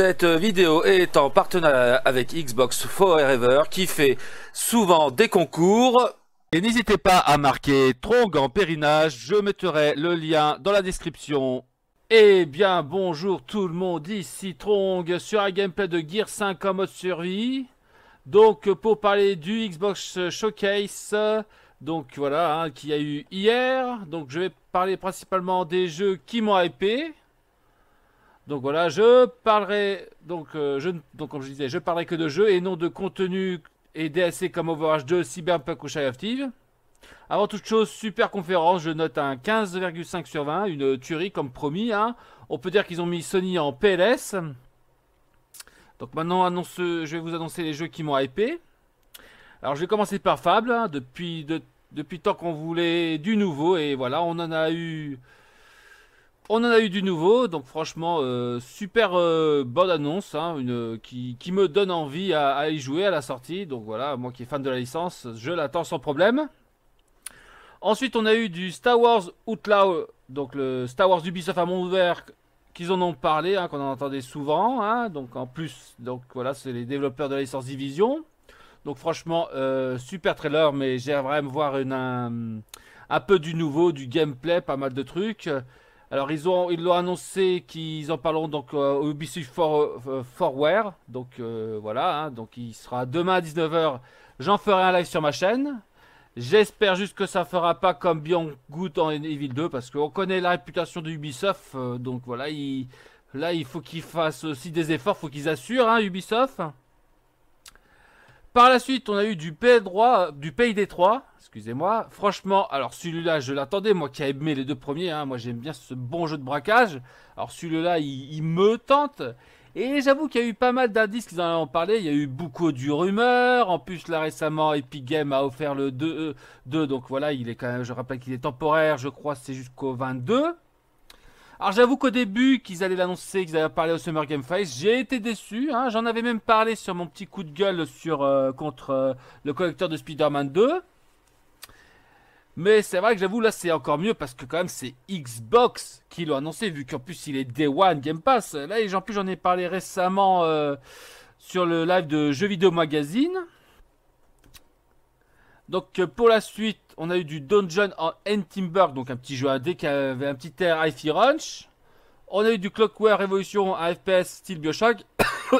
Cette vidéo est en partenariat avec Xbox Forever qui fait souvent des concours. Et n'hésitez pas à marquer Trong en périnage, je mettrai le lien dans la description. Eh bien bonjour tout le monde, ici Trong sur un gameplay de Gear 5 en mode survie. Donc pour parler du Xbox Showcase, donc voilà, qu'il hein, qui a eu hier. Donc je vais parler principalement des jeux qui m'ont hypé. Donc voilà, je parlerai donc euh, je comme je disais, je parlerai que de jeux et non de contenu et DLC comme Overwatch 2, Cyberpunk ou Active. Avant toute chose, super conférence, je note un 15,5 sur 20, une tuerie comme promis. Hein. On peut dire qu'ils ont mis Sony en PLS. Donc maintenant, je vais vous annoncer les jeux qui m'ont hypé. Alors je vais commencer par Fable, hein, depuis, depuis tant qu'on voulait du nouveau, et voilà, on en a eu on en a eu du nouveau, donc franchement, euh, super euh, bonne annonce, hein, une, qui, me donne envie à, y jouer à la sortie. Donc voilà, moi qui est fan de la licence, je l'attends sans problème. Ensuite, on a eu du Star Wars Outlaw, donc le Star Wars Ubisoft à mon ouvert, qu'ils en ont parlé, hein, qu'on en entendait souvent. Hein. donc en plus, donc voilà, c'est les développeurs de la licence Division. Donc franchement, euh, super trailer, mais j'aimerais me voir un, un, peu du nouveau, du gameplay, pas mal de trucs. Alors ils ont ils l'ont annoncé qu'ils en parleront donc euh, au Ubisoft euh, Forware. Donc euh, voilà, hein. donc il sera demain à 19h. J'en ferai un live sur ma chaîne. J'espère juste que ça fera pas comme Beyond en Evil 2 parce qu'on connaît la réputation de Ubisoft. donc voilà, là il faut qu'ils fassent aussi des efforts, faut qu'ils assurent hein, Ubisoft. Par la suite, on a eu du Pays, droit, du pays des Trois. Excusez-moi. Franchement, alors celui-là, je l'attendais. Moi qui ai aimé les deux premiers, hein. moi j'aime bien ce bon jeu de braquage. Alors celui-là, il, me tente. Et j'avoue qu'il y a eu pas mal d'indices qui en ont parlé. Il y a eu beaucoup de rumeurs, En plus, là récemment, Epic Game a offert le 2. Euh, donc voilà, il est quand même, je rappelle qu'il est temporaire. Je crois c'est jusqu'au 22. Alors j'avoue qu'au début qu'ils allaient l'annoncer, qu'ils allaient parler au Summer Game Fest, j'ai été déçu. Hein. J'en avais même parlé sur mon petit coup de gueule sur, euh, contre euh, le collecteur de Spider-Man 2. Mais c'est vrai que j'avoue là c'est encore mieux parce que quand même c'est Xbox qui l'a annoncé vu qu'en plus il est Day One Game Pass. Là en plus j'en ai parlé récemment euh, sur le live de Jeux Vidéo Magazine. Donc euh, pour la suite, on a eu du Dungeon en End donc un petit jeu à qui avait un petit air hi-fi On a eu du Clockware Revolution à FPS style Bioshock.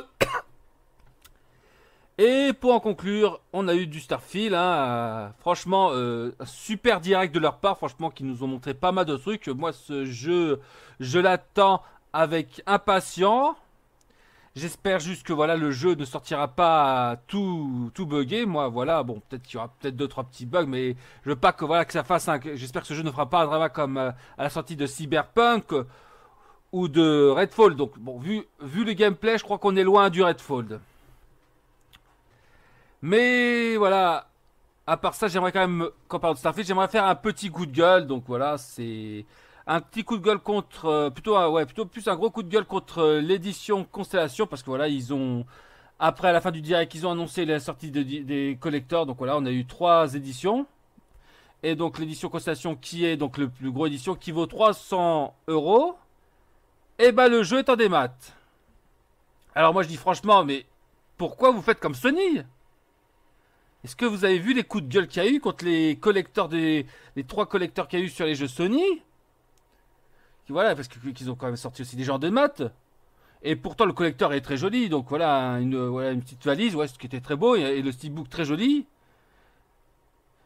Et pour en conclure, on a eu du Starfield. Hein, euh, franchement, euh, super direct de leur part. Franchement, qui nous ont montré pas mal de trucs. Moi, ce jeu, je l'attends avec impatience. J'espère juste que voilà le jeu ne sortira pas tout tout buggé. Moi voilà bon peut-être qu'il y aura peut-être deux trois petits bugs, mais je veux pas que voilà que ça fasse. Un... J'espère que ce jeu ne fera pas un drama comme euh, à la sortie de Cyberpunk ou de Redfall. Donc bon vu vu le gameplay, je crois qu'on est loin du Redfall. Mais voilà. À part ça, j'aimerais quand même, quand on parle de Starfield, j'aimerais faire un petit coup de gueule. Donc voilà, c'est un petit coup de gueule contre, euh, plutôt, euh, ouais, plutôt plus un gros coup de gueule contre euh, l'édition Constellation parce que voilà, ils ont après à la fin du direct, ils ont annoncé la sortie des collecteurs. Donc voilà, on a eu trois éditions. Et donc l'édition Constellation qui est donc le plus gros édition qui vaut 300 euros. Et eh ben le jeu est en démat. Alors moi je dis franchement, mais pourquoi vous faites comme Sony Est-ce que vous avez vu les coups de gueule qu'il y a eu contre les collecteurs des les trois collecteurs qu'il y a eu sur les jeux Sony voilà, parce qu'ils ont quand même sorti aussi des gens de maths. Et pourtant, le collecteur est très joli. Donc voilà, une, une petite valise, ouais, ce qui était très beau, et, le steelbook très joli.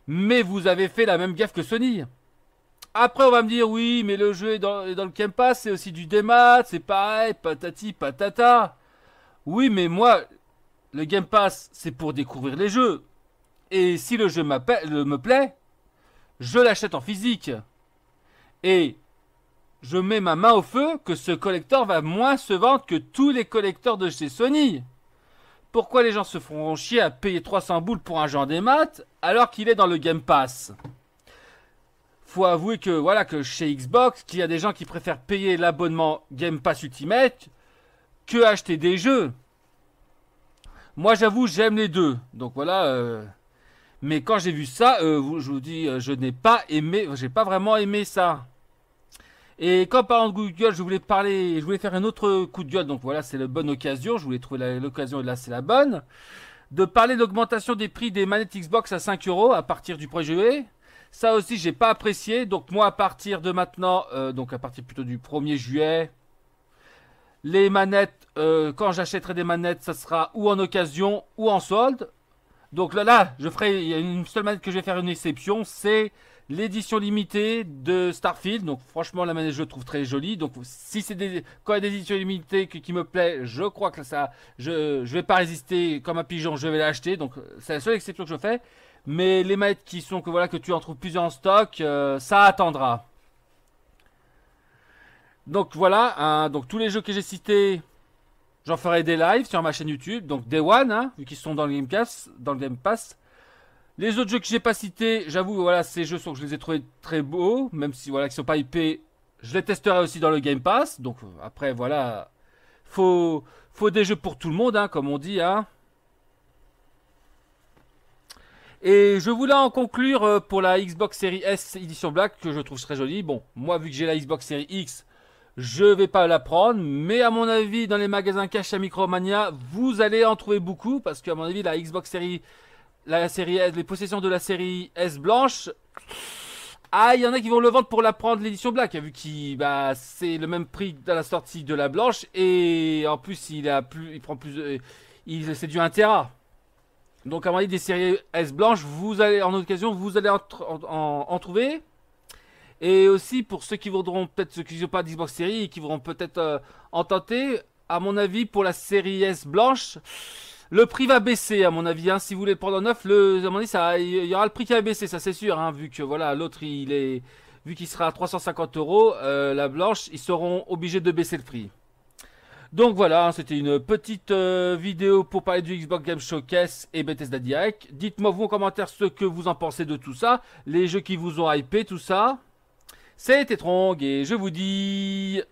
Mais vous avez fait la même gaffe que Sony. Après, on va me dire, oui, mais le jeu est dans, le Game Pass, c'est aussi du démat, c'est pareil, patati patata. Oui, mais moi, le Game Pass, c'est pour découvrir les jeux. Et si le jeu me plaît, je l'achète en physique. Et je mets ma main au feu que ce collector va moins se vendre que tous les collecteurs de chez Sony. Pourquoi les gens se feront chier à payer 300 boules pour un genre des maths alors qu'il est dans le Game Pass Faut avouer que voilà que chez Xbox, qu'il y a des gens qui préfèrent payer l'abonnement Game Pass Ultimate que acheter des jeux. Moi j'avoue j'aime les deux. Donc voilà. Euh, mais quand j'ai vu ça, euh, je vous dis, euh, je n'ai pas aimé, j'ai pas vraiment aimé ça. Et quand parlant de Google, je voulais parler, je voulais faire un autre coup de gueule, donc voilà, c'est la bonne occasion, je voulais trouver l'occasion et là c'est la bonne, de parler l'augmentation des prix des manettes Xbox à 5 euros à partir du 1er juillet. Ça aussi, j'ai pas apprécié, donc moi à partir de maintenant, euh, donc à partir plutôt du 1er juillet, les manettes, euh, quand j'achèterai des manettes, ça sera ou en occasion ou en solde. Donc là, là, je ferai, il y a une seule manette que je vais faire une exception, c'est l'édition limitée de Starfield. Donc franchement, la manette je trouve très jolie. Donc si c'est des quand il des éditions limitées qui, me plaît, je crois que ça, je ne vais pas résister comme un pigeon, je vais l'acheter. Donc c'est la seule exception que je fais. Mais les manettes qui sont que voilà que tu en trouves plusieurs en stock, euh, ça attendra. Donc voilà, hein. donc tous les jeux que j'ai cités, j'en ferai des lives sur ma chaîne YouTube. Donc Day One, hein, vu qu'ils sont dans le Game dans le Game Pass. Les autres jeux que j'ai pas cités, j'avoue, voilà, ces jeux sont que je les ai trouvés très beaux, même si voilà, ne sont pas ip Je les testerai aussi dans le Game Pass. Donc euh, après, voilà, faut, faut des jeux pour tout le monde, hein, comme on dit. Hein. Et je voulais en conclure euh, pour la Xbox Series S édition Black que je trouve très jolie. Bon, moi vu que j'ai la Xbox Series X, je vais pas la prendre, mais à mon avis dans les magasins cash à Micromania, vous allez en trouver beaucoup parce qu'à mon avis la Xbox Series la série les possessions de la série S blanche. Ah, il y en a qui vont le vendre pour la prendre l'édition Black, vu que bah c'est le même prix à la sortie de la blanche et en plus il a plus il prend plus euh, il c'est du 1 tera. Donc à mon avis des séries S blanches, vous allez en occasion vous allez en, trouver. Et aussi pour ceux qui voudront peut-être ceux qui n'ont pas Xbox Series et qui voudront peut-être euh, en tenter, à mon avis pour la série S blanche, le prix va baisser, à mon avis. Hein. Si vous voulez prendre en neuf, le, ça, il y aura le prix qui va baisser, ça c'est sûr, hein, vu que voilà, l'autre il est, vu qu'il sera à 350 euros, euh, la blanche, ils seront obligés de baisser le prix. Donc voilà, hein, c'était une petite euh, vidéo pour parler du Xbox Game Showcase et Bethesda Direct. Dites-moi vous en commentaire ce que vous en pensez de tout ça, les jeux qui vous ont hypé, tout ça. C'était Trong et je vous dis...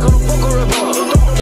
Come fuck a up.